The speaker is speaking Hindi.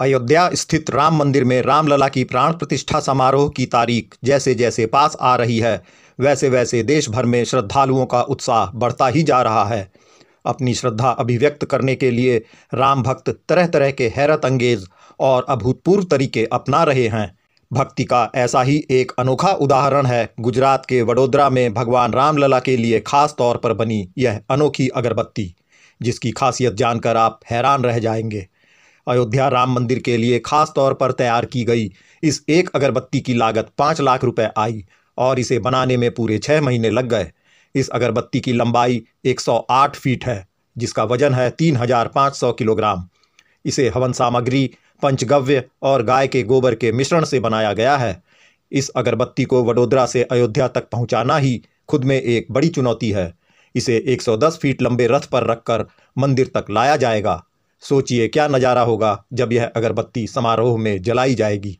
अयोध्या स्थित राम मंदिर में रामलला की प्राण प्रतिष्ठा समारोह की तारीख जैसे जैसे पास आ रही है वैसे वैसे देश भर में श्रद्धालुओं का उत्साह बढ़ता ही जा रहा है अपनी श्रद्धा अभिव्यक्त करने के लिए राम भक्त तरह तरह के हैरत अंगेज और अभूतपूर्व तरीके अपना रहे हैं भक्ति का ऐसा ही एक अनोखा उदाहरण है गुजरात के वडोदरा में भगवान रामलला के लिए खास तौर पर बनी यह अनोखी अगरबत्ती जिसकी खासियत जानकर आप हैरान रह जाएंगे अयोध्या राम मंदिर के लिए खास तौर पर तैयार की गई इस एक अगरबत्ती की लागत पाँच लाख रुपए आई और इसे बनाने में पूरे छः महीने लग गए इस अगरबत्ती की लंबाई 108 फीट है जिसका वजन है 3,500 किलोग्राम इसे हवन सामग्री पंचगव्य और गाय के गोबर के मिश्रण से बनाया गया है इस अगरबत्ती को वडोदरा से अयोध्या तक पहुंचाना ही खुद में एक बड़ी चुनौती है इसे 110 फीट लंबे रथ पर रखकर मंदिर तक लाया जाएगा सोचिए क्या नज़ारा होगा जब यह अगरबत्ती समारोह में जलाई जाएगी